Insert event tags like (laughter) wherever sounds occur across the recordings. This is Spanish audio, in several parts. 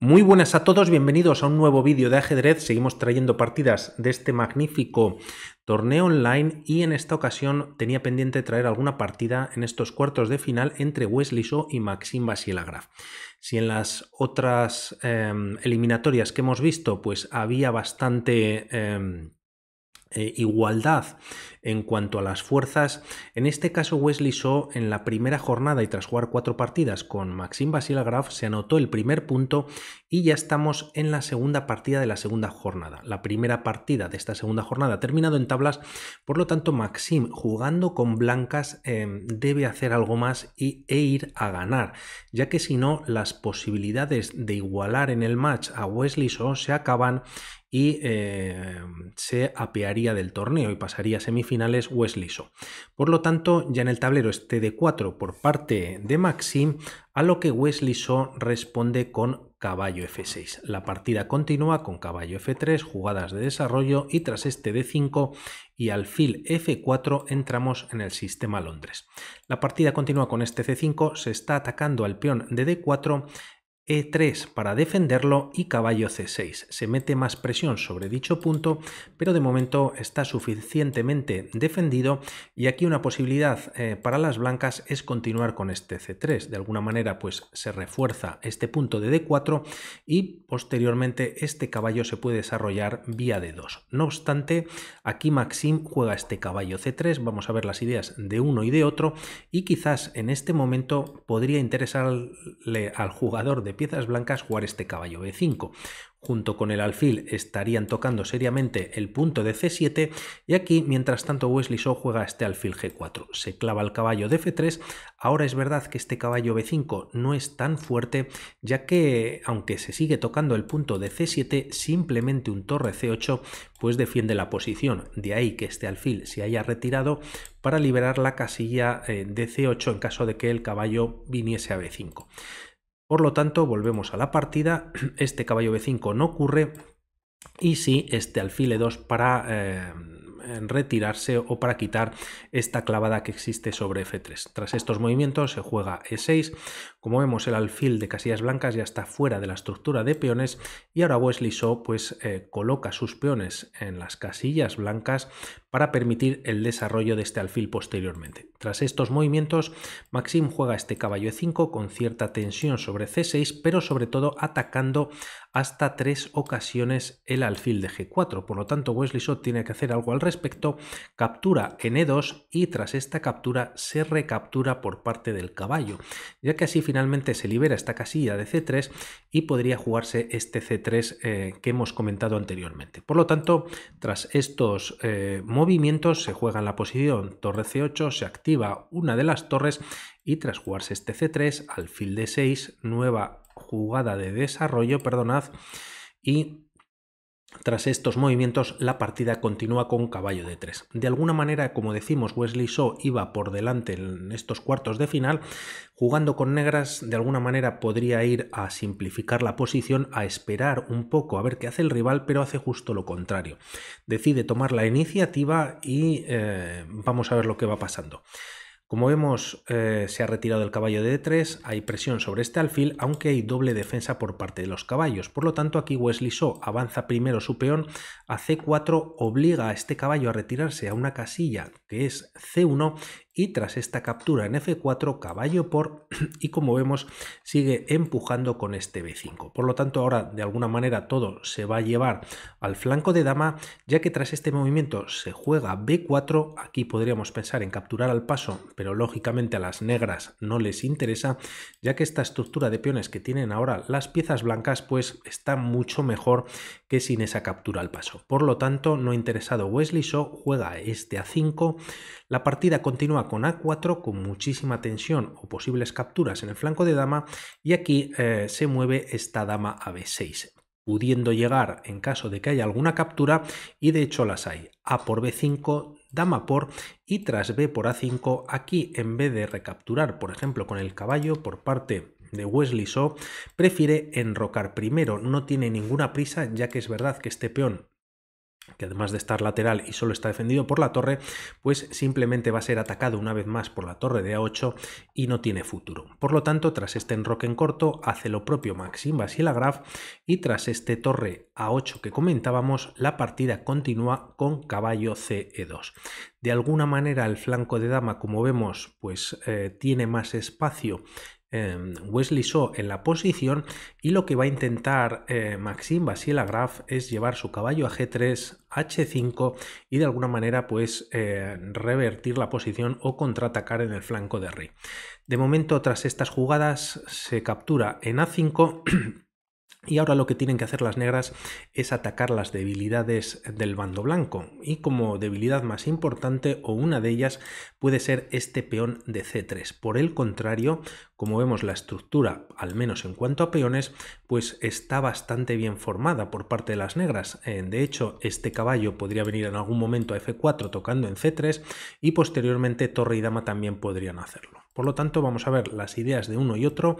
Muy buenas a todos, bienvenidos a un nuevo vídeo de ajedrez. Seguimos trayendo partidas de este magnífico torneo online y en esta ocasión tenía pendiente traer alguna partida en estos cuartos de final entre Wesley So y Maxim Basilagraf. Si en las otras em, eliminatorias que hemos visto pues había bastante... Em, eh, igualdad en cuanto a las fuerzas, en este caso Wesley So en la primera jornada y tras jugar cuatro partidas con Maxim basilagraf se anotó el primer punto y ya estamos en la segunda partida de la segunda jornada. La primera partida de esta segunda jornada ha terminado en tablas, por lo tanto Maxim jugando con blancas eh, debe hacer algo más y, e ir a ganar, ya que si no las posibilidades de igualar en el match a Wesley Shaw se acaban y eh, se apearía del torneo y pasaría a semifinales finales Wesley so Por lo tanto, ya en el tablero este d 4 por parte de Maxim, a lo que Wesley so responde con caballo f6. La partida continúa con caballo f3, jugadas de desarrollo y tras este d5 y alfil f4 entramos en el sistema Londres. La partida continúa con este c5, se está atacando al peón de d4 e3 para defenderlo y caballo c6. Se mete más presión sobre dicho punto, pero de momento está suficientemente defendido y aquí una posibilidad eh, para las blancas es continuar con este c3. De alguna manera pues se refuerza este punto de d4 y posteriormente este caballo se puede desarrollar vía d2. No obstante, aquí Maxim juega este caballo c3, vamos a ver las ideas de uno y de otro y quizás en este momento podría interesarle al jugador de piezas blancas jugar este caballo b5. Junto con el alfil estarían tocando seriamente el punto de c7 y aquí, mientras tanto, Wesley Shaw juega este alfil g4. Se clava el caballo de f3. Ahora es verdad que este caballo b5 no es tan fuerte, ya que, aunque se sigue tocando el punto de c7, simplemente un torre c8 pues defiende la posición. De ahí que este alfil se haya retirado para liberar la casilla eh, de c8 en caso de que el caballo viniese a b5. Por lo tanto, volvemos a la partida, (clears throat) este caballo b5 no ocurre y sí este alfil e2 para eh, retirarse o para quitar esta clavada que existe sobre f3. Tras estos movimientos se juega e6, como vemos el alfil de casillas blancas ya está fuera de la estructura de peones y ahora Wesley Shaw pues eh, coloca sus peones en las casillas blancas para permitir el desarrollo de este alfil posteriormente. Tras estos movimientos, Maxim juega este caballo e5 con cierta tensión sobre c6, pero sobre todo atacando hasta tres ocasiones el alfil de g4. Por lo tanto, Wesley Shaw tiene que hacer algo al respecto, captura en e2 y tras esta captura se recaptura por parte del caballo, ya que así finalmente se libera esta casilla de c3 y podría jugarse este c3 eh, que hemos comentado anteriormente. Por lo tanto, tras estos movimientos, eh, movimientos se juega en la posición torre c8, se activa una de las torres y tras jugarse este c3, alfil de 6 nueva jugada de desarrollo, perdonad, y tras estos movimientos, la partida continúa con caballo de tres. De alguna manera, como decimos, Wesley Shaw iba por delante en estos cuartos de final. Jugando con negras, de alguna manera podría ir a simplificar la posición, a esperar un poco a ver qué hace el rival, pero hace justo lo contrario. Decide tomar la iniciativa y eh, vamos a ver lo que va pasando. Como vemos, eh, se ha retirado el caballo de D3, e hay presión sobre este alfil, aunque hay doble defensa por parte de los caballos. Por lo tanto, aquí Wesley Shaw avanza primero su peón a C4, obliga a este caballo a retirarse a una casilla que es C1 y tras esta captura en F4 caballo por (clears throat) y como vemos sigue empujando con este B5. Por lo tanto ahora de alguna manera todo se va a llevar al flanco de dama ya que tras este movimiento se juega B4, aquí podríamos pensar en capturar al paso pero lógicamente a las negras no les interesa ya que esta estructura de peones que tienen ahora las piezas blancas pues está mucho mejor que sin esa captura al paso. Por lo tanto no interesado Wesley Shaw juega este A5 la partida continúa con A4 con muchísima tensión o posibles capturas en el flanco de dama y aquí eh, se mueve esta dama a B6 pudiendo llegar en caso de que haya alguna captura y de hecho las hay. A por B5, dama por y tras B por A5, aquí en vez de recapturar, por ejemplo, con el caballo por parte de Wesley Shaw, prefiere enrocar primero, no tiene ninguna prisa, ya que es verdad que este peón que además de estar lateral y solo está defendido por la torre, pues simplemente va a ser atacado una vez más por la torre de A8 y no tiene futuro. Por lo tanto, tras este enroque en corto, hace lo propio Maxim Basilagraf y tras este torre A8 que comentábamos, la partida continúa con caballo CE2. De alguna manera el flanco de dama, como vemos, pues eh, tiene más espacio Em, Wesley Shaw en la posición y lo que va a intentar eh, Maxim graf es llevar su caballo a G3, H5 y de alguna manera pues eh, revertir la posición o contraatacar en el flanco de rey. De momento tras estas jugadas se captura en A5 (clears throat) Y ahora lo que tienen que hacer las negras es atacar las debilidades del bando blanco. Y como debilidad más importante o una de ellas puede ser este peón de C3. Por el contrario, como vemos la estructura, al menos en cuanto a peones, pues está bastante bien formada por parte de las negras. Eh, de hecho, este caballo podría venir en algún momento a F4 tocando en C3 y posteriormente torre y dama también podrían hacerlo. Por lo tanto, vamos a ver las ideas de uno y otro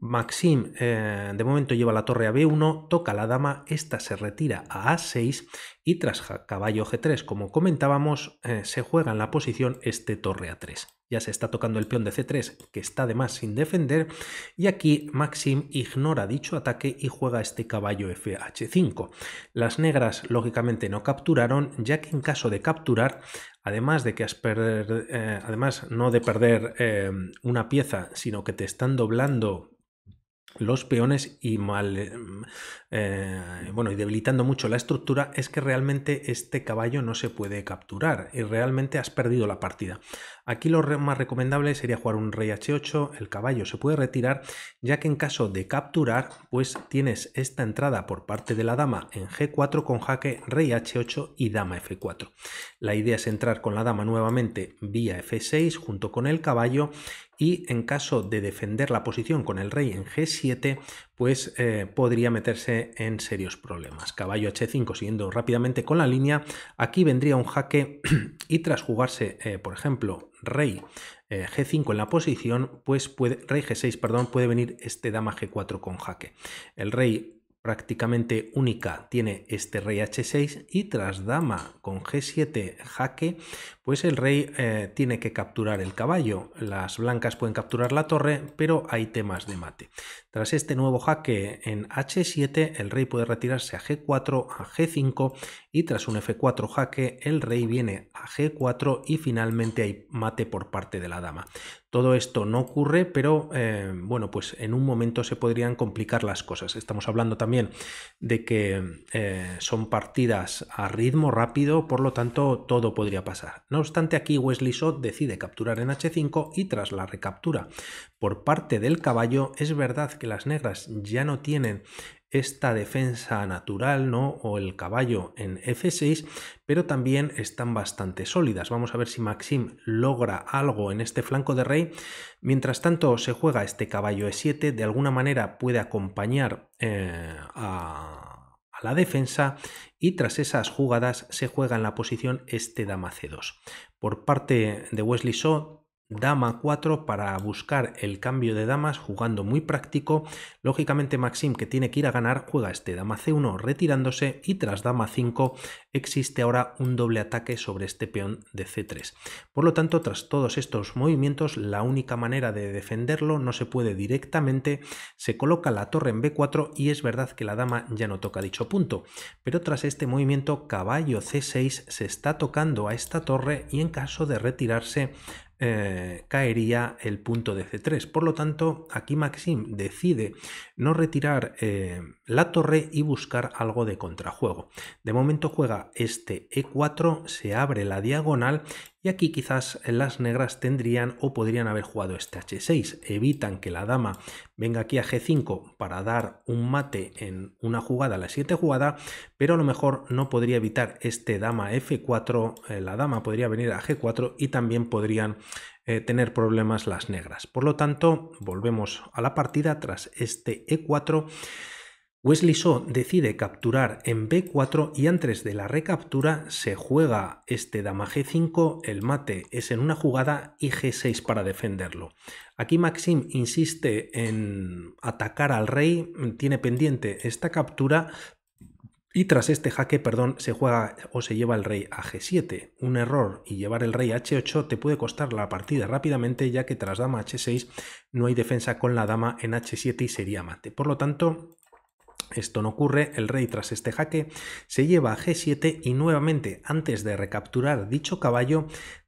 Maxim eh, de momento lleva la torre a B1, toca la dama, esta se retira a A6 y tras caballo G3, como comentábamos, eh, se juega en la posición este torre A3. Ya se está tocando el peón de C3, que está además sin defender, y aquí Maxim ignora dicho ataque y juega este caballo FH5. Las negras lógicamente no capturaron, ya que en caso de capturar además de que has perder, eh, además no de perder una pieza, sino que te están doblando los peones y mal eh, eh, bueno y debilitando mucho la estructura es que realmente este caballo no se puede capturar y realmente has perdido la partida aquí lo más recomendable sería jugar un rey h8 el caballo se puede retirar ya que en caso de capturar pues tienes esta entrada por parte de la dama en g4 con jaque rey h8 y dama f4 la idea es entrar con la dama nuevamente vía f6 junto con el caballo y en caso de defender la posición con el rey en G7, pues eh, podría meterse en serios problemas. Caballo H5 siguiendo rápidamente con la línea, aquí vendría un jaque (clears throat) y tras jugarse, eh, por ejemplo, rey eh, G5 en la posición, pues puede, rey G6, perdón, puede venir este dama G4 con jaque. El rey prácticamente única tiene este rey h6 y tras dama con g7 jaque, pues el rey eh, tiene que capturar el caballo. Las blancas pueden capturar la torre, pero hay temas de mate. Tras este nuevo jaque en h7, el rey puede retirarse a g4, a g5 y tras un f4 jaque, el rey viene a g4 y finalmente hay mate por parte de la dama. Todo esto no ocurre, pero eh, bueno, pues en un momento se podrían complicar las cosas. Estamos hablando también de que eh, son partidas a ritmo rápido, por lo tanto todo podría pasar. No obstante, aquí Wesley Sot decide capturar en H5 y tras la recaptura por parte del caballo, es verdad que las negras ya no tienen esta defensa natural ¿no? o el caballo en F6, pero también están bastante sólidas. Vamos a ver si Maxim logra algo en este flanco de rey. Mientras tanto se juega este caballo E7, de alguna manera puede acompañar eh, a, a la defensa y tras esas jugadas se juega en la posición este dama C2. Por parte de Wesley Shaw dama 4 para buscar el cambio de damas jugando muy práctico. Lógicamente Maxim que tiene que ir a ganar juega este dama c1 retirándose y tras dama 5 existe ahora un doble ataque sobre este peón de c3. Por lo tanto tras todos estos movimientos la única manera de defenderlo no se puede directamente, se coloca la torre en b4 y es verdad que la dama ya no toca dicho punto, pero tras este movimiento caballo c6 se está tocando a esta torre y en caso de retirarse eh, caería el punto de C3. Por lo tanto, aquí Maxim decide no retirar eh, la torre y buscar algo de contrajuego. De momento juega este E4, se abre la diagonal y aquí quizás las negras tendrían o podrían haber jugado este h6. Evitan que la dama venga aquí a g5 para dar un mate en una jugada, la siguiente jugada, pero a lo mejor no podría evitar este dama f4, eh, la dama podría venir a g4 y también podrían eh, tener problemas las negras. Por lo tanto, volvemos a la partida tras este e4 Wesley Shaw decide capturar en B4 y antes de la recaptura se juega este dama G5, el mate es en una jugada y G6 para defenderlo. Aquí Maxim insiste en atacar al rey, tiene pendiente esta captura, y tras este jaque, perdón, se juega o se lleva el rey a g7. Un error y llevar el rey a h8 te puede costar la partida rápidamente, ya que tras dama h6 no hay defensa con la dama en h7 y sería mate. Por lo tanto, esto no ocurre, el rey tras este jaque se lleva a G7 y nuevamente antes de recapturar dicho caballo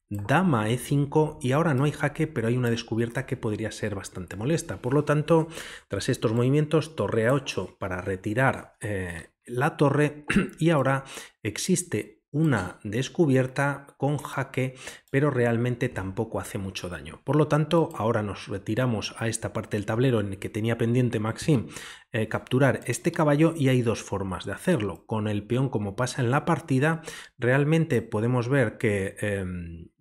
dama e5 y ahora no hay jaque, pero hay una descubierta que podría ser bastante molesta. Por lo tanto, tras estos movimientos, torre a8 para retirar eh, la torre (clears throat) y ahora existe una descubierta con jaque, pero realmente tampoco hace mucho daño. Por lo tanto, ahora nos retiramos a esta parte del tablero en el que tenía pendiente Maxim eh, capturar este caballo y hay dos formas de hacerlo. Con el peón como pasa en la partida, realmente podemos ver que... Em,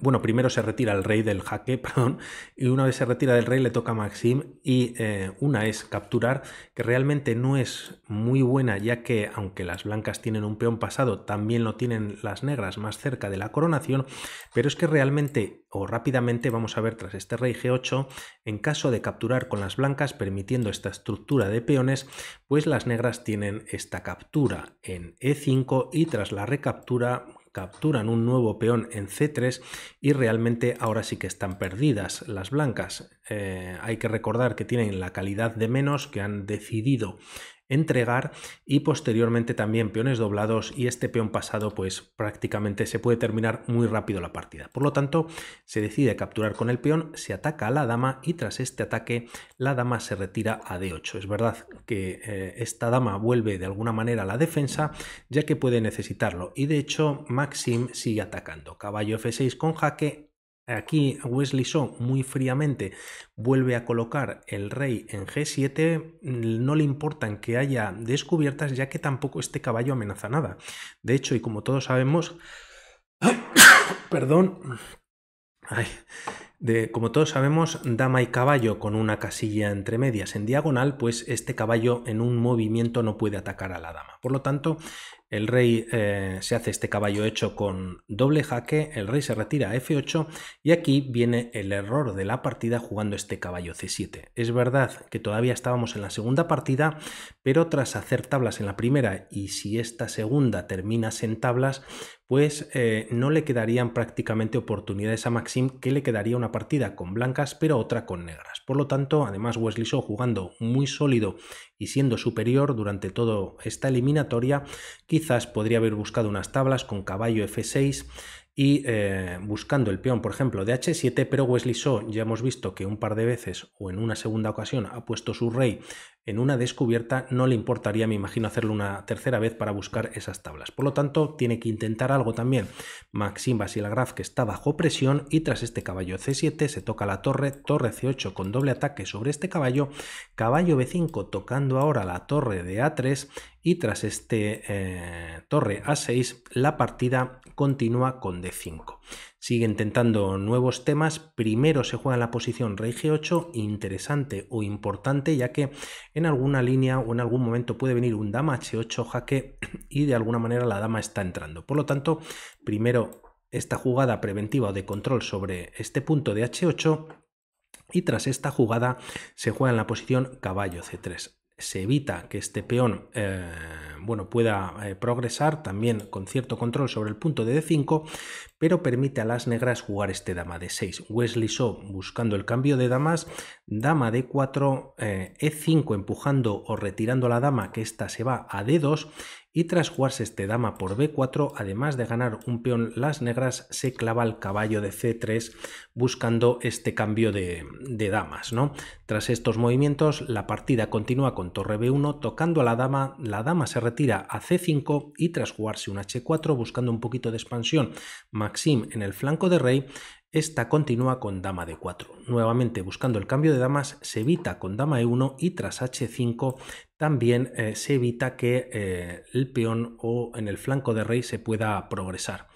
bueno, primero se retira el rey del jaque, (laughs) perdón, y una vez se retira del rey le toca a Maxim y eh, una es capturar, que realmente no es muy buena ya que aunque las blancas tienen un peón pasado, también lo tienen las negras más cerca de la coronación, pero es que realmente o rápidamente vamos a ver tras este rey G8, en caso de capturar con las blancas permitiendo esta estructura de peones, pues las negras tienen esta captura en E5 y tras la recaptura capturan un nuevo peón en c3 y realmente ahora sí que están perdidas las blancas. Eh, hay que recordar que tienen la calidad de menos, que han decidido entregar y posteriormente también peones doblados y este peón pasado pues prácticamente se puede terminar muy rápido la partida. Por lo tanto se decide capturar con el peón, se ataca a la dama y tras este ataque la dama se retira a d8. Es verdad que eh, esta dama vuelve de alguna manera a la defensa ya que puede necesitarlo y de hecho Maxim sigue atacando. Caballo f6 con jaque, Aquí Wesley Shaw muy fríamente vuelve a colocar el rey en G7, mm, no le importan que haya descubiertas ya que tampoco este caballo amenaza nada. De hecho, y como todos sabemos, (coughs) perdón, De, como todos sabemos, dama y caballo con una casilla entre medias en diagonal, pues este caballo en un movimiento no puede atacar a la dama. Por lo tanto, el rey eh, se hace este caballo hecho con doble jaque, el rey se retira a f8 y aquí viene el error de la partida jugando este caballo c7. Es verdad que todavía estábamos en la segunda partida, pero tras hacer tablas en la primera y si esta segunda terminas en tablas, pues eh, no le quedarían prácticamente oportunidades a Maxim, que le quedaría una partida con blancas pero otra con negras. Por lo tanto, además Wesley Shaw jugando muy sólido y siendo superior durante toda esta eliminatoria, quizás podría haber buscado unas tablas con caballo F6 y eh, buscando el peón, por ejemplo, de H7, pero Wesley Shaw ya hemos visto que un par de veces o en una segunda ocasión ha puesto su rey en una descubierta no le importaría, me imagino, hacerlo una tercera vez para buscar esas tablas. Por lo tanto, tiene que intentar algo también. Maxim Basilagraf que está bajo presión y tras este caballo C7 se toca la torre, torre C8 con doble ataque sobre este caballo, caballo B5 tocando ahora la torre de A3 y tras este eh, torre A6 la partida continúa con D5. Sigue intentando nuevos temas. Primero se juega en la posición rey g8, interesante o importante, ya que en alguna línea o en algún momento puede venir un dama h8 jaque (clears throat) y de alguna manera la dama está entrando. Por lo tanto, primero esta jugada preventiva o de control sobre este punto de h8 y tras esta jugada se juega en la posición caballo c3 se evita que este peón eh, bueno, pueda eh, progresar también con cierto control sobre el punto de d5, pero permite a las negras jugar este dama de 6. Wesley Shaw buscando el cambio de damas, dama d4, e5 eh, e empujando o retirando a la dama que esta se va a d2 y tras jugarse este dama por b4, además de ganar un peón las negras, se clava el caballo de c3 buscando este cambio de, de damas. ¿no? Tras estos movimientos, la partida continúa con torre b1 tocando a la dama, la dama se retira a c5 y tras jugarse un h4 buscando un poquito de expansión Maxim en el flanco de rey, esta continúa con dama de 4. Nuevamente buscando el cambio de damas se evita con dama e1 y tras h5 también eh, se evita que eh, el peón o en el flanco de rey se pueda progresar.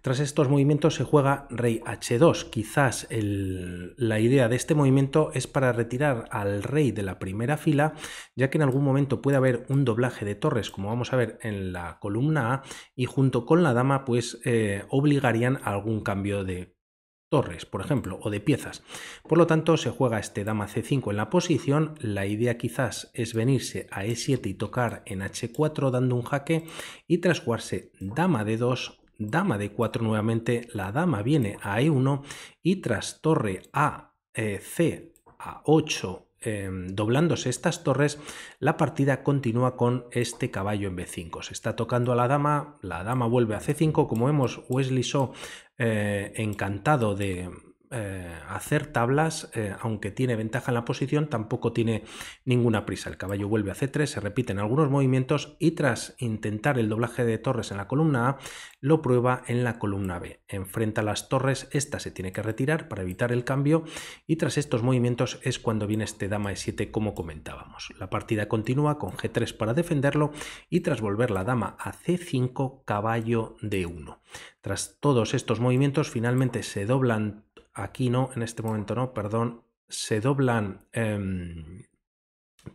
Tras estos movimientos se juega rey h2. Quizás la idea de este movimiento es para retirar al rey de la primera fila, ya que en algún momento puede haber un doblaje de torres, como vamos a ver en la columna A, y junto con la dama pues eh, obligarían a algún cambio de torres, por ejemplo, o de piezas. Por lo tanto, se juega este dama c5 en la posición, la idea quizás es venirse a e7 y tocar en h4 dando un jaque y tras jugarse dama d2, dama d4 nuevamente, la dama viene a e1 y tras torre a eh, c a 8 Em, doblándose estas torres, la partida continúa con este caballo en B5. Se está tocando a la dama, la dama vuelve a C5, como vemos, Wesley So eh, encantado de, eh, hacer tablas, eh, aunque tiene ventaja en la posición, tampoco tiene ninguna prisa. El caballo vuelve a C3, se repiten algunos movimientos y tras intentar el doblaje de torres en la columna A, lo prueba en la columna B. Enfrenta las torres, esta se tiene que retirar para evitar el cambio y tras estos movimientos es cuando viene este dama E7 como comentábamos. La partida continúa con G3 para defenderlo y tras volver la dama a C5, caballo D1. Tras todos estos movimientos finalmente se doblan aquí no, en este momento no, perdón, se doblan... Em,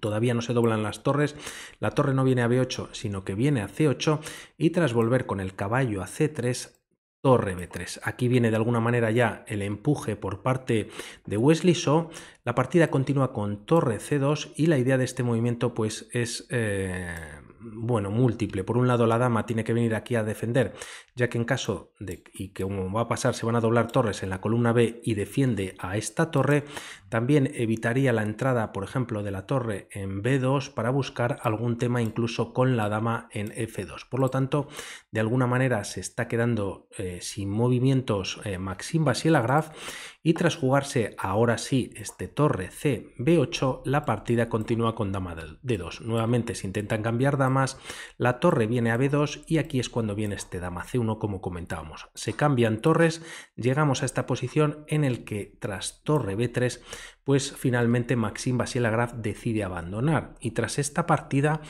todavía no se doblan las torres, la torre no viene a B8, sino que viene a C8 y tras volver con el caballo a C3, torre B3. Aquí viene de alguna manera ya el empuje por parte de Wesley Shaw, la partida continúa con torre C2 y la idea de este movimiento pues es... Eh, bueno, múltiple. Por un lado, la dama tiene que venir aquí a defender, ya que en caso de, que como va a pasar, se van a doblar torres en la columna B y defiende a esta torre, también evitaría la entrada, por ejemplo, de la torre en B2 para buscar algún tema incluso con la dama en F2. Por lo tanto, de alguna manera se está quedando eh, sin movimientos y eh, Maxim Graf y tras jugarse ahora sí este torre c b8, la partida continúa con dama d 2 Nuevamente se intentan cambiar damas, la torre viene a b2 y aquí es cuando viene este dama c1 como comentábamos. Se cambian torres, llegamos a esta posición en el que tras torre b3, pues finalmente Maxim Vasilagraf decide abandonar y tras esta partida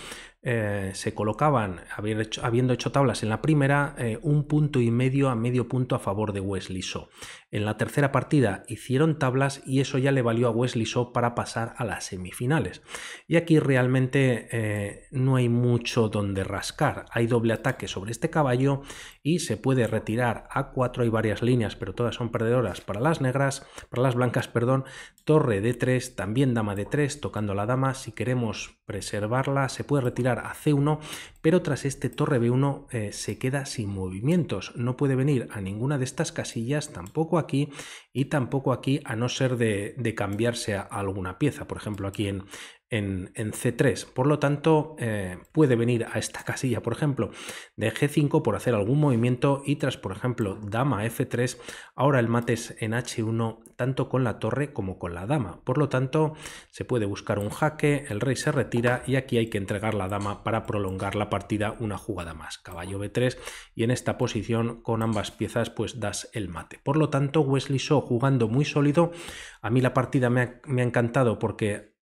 eh, se colocaban, habiendo hecho tablas en la primera, eh, un punto y medio a medio punto a favor de Wesley Shaw. En la tercera partida hicieron tablas y eso ya le valió a Wesley Shaw para pasar a las semifinales. Y aquí realmente eh, no hay mucho donde rascar. Hay doble ataque sobre este caballo y se puede retirar a 4, hay varias líneas, pero todas son perdedoras para las negras, para las blancas, perdón, torre de 3, también dama de 3, tocando la dama, si queremos preservarla, se puede retirar a C1 pero tras este torre B1 eh, se queda sin movimientos, no puede venir a ninguna de estas casillas, tampoco aquí y tampoco aquí, a no ser de, cambiarse a alguna pieza, por ejemplo aquí en, C3. Por lo tanto, eh, puede venir a esta casilla, por ejemplo, de G5 por hacer algún movimiento y tras, por ejemplo, dama F3, ahora el mate es en H1 tanto con la torre como con la dama. Por lo tanto, se puede buscar un jaque, el rey se retira y aquí hay que entregar la dama para prolongar la partida una jugada más, caballo b3 y en esta posición con ambas piezas pues das el mate. Por lo tanto Wesley Shaw jugando muy sólido, a mí la partida me ha, encantado porque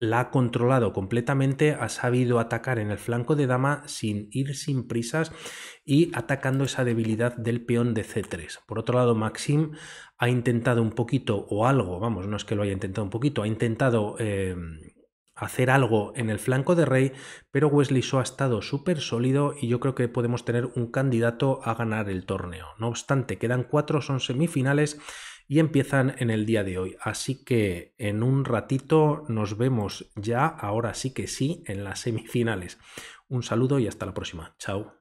la ha controlado completamente, ha sabido atacar en el flanco de dama sin ir sin prisas y atacando esa debilidad del peón de c3. Por otro lado, Maxim ha intentado un poquito o algo, vamos, no es que lo haya intentado un poquito, ha intentado eh, hacer algo en el flanco de Rey, pero Wesley So ha estado súper sólido y yo creo que podemos tener un candidato a ganar el torneo. No obstante, quedan cuatro, son semifinales y empiezan en el día de hoy. Así que en un ratito nos vemos ya, ahora sí que sí, en las semifinales. Un saludo y hasta la próxima. Chao.